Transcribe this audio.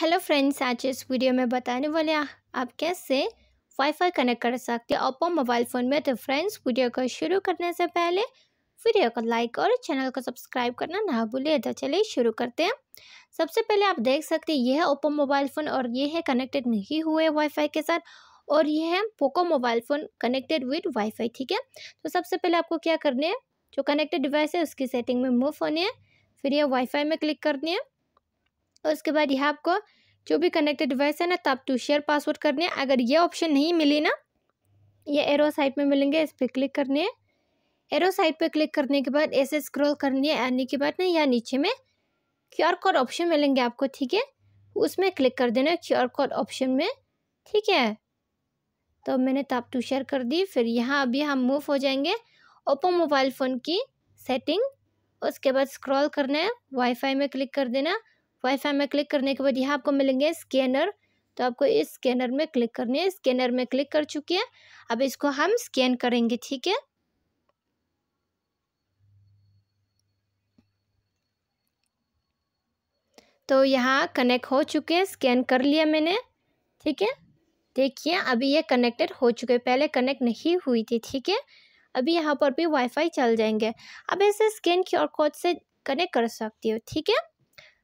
hello friends आज इस video में बताने वाले आप कैसे वाईफाई कनेक्ट कर सकते हैं ओप्पो मोबाइल फ़ोन में तो फ्रेंड्स वीडियो को शुरू करने से पहले वीडियो को लाइक और चैनल को सब्सक्राइब करना ना भूलिए तो चलिए शुरू करते हैं सबसे पहले आप देख सकते हैं यह है ओप्पो मोबाइल फ़ोन और ये है कनेक्टेड नहीं हुए वाईफाई के साथ और यह है Poco mobile phone connected with WiFi ठीक है तो सबसे पहले आपको क्या करना है जो कनेक्टेड डिवाइस है उसकी सेटिंग में मूव होनी है फिर यह वाईफाई में क्लिक करनी है और उसके बाद यहाँ आपको जो भी कनेक्टेड डिवाइस है ना तब टू शेयर पासवर्ड करने है अगर ये ऑप्शन नहीं मिली ना ये एरो साइट में मिलेंगे इस पर क्लिक करने है एरो साइट पर क्लिक करने के बाद ऐसे स्क्रॉल करनी है आने के बाद ना यहाँ नीचे में क्यू आर कोड ऑप्शन मिलेंगे आपको ठीक है उसमें क्लिक कर देना क्यू आर कोड ऑप्शन में ठीक है तो मैंने ताप टू शेयर कर दी फिर यहाँ अभी हम मूव हो जाएंगे ओप्पो मोबाइल फ़ोन की सेटिंग उसके बाद स्क्रॉल करना है वाईफाई में क्लिक कर देना वाईफाई में क्लिक करने के बाद यहाँ आपको मिलेंगे स्कैनर तो आपको इस स्कैनर में क्लिक करनी है स्कैनर में क्लिक कर चुके हैं अब इसको हम स्कैन करेंगे ठीक है तो यहाँ कनेक्ट हो चुके हैं स्कैन कर लिया मैंने ठीक है देखिए अभी ये कनेक्टेड हो चुके पहले कनेक्ट नहीं हुई थी ठीक है अभी यहाँ पर भी वाईफाई चल जाएंगे अब ऐसे स्कैन की और कोड से कनेक्ट कर सकती हो ठीक है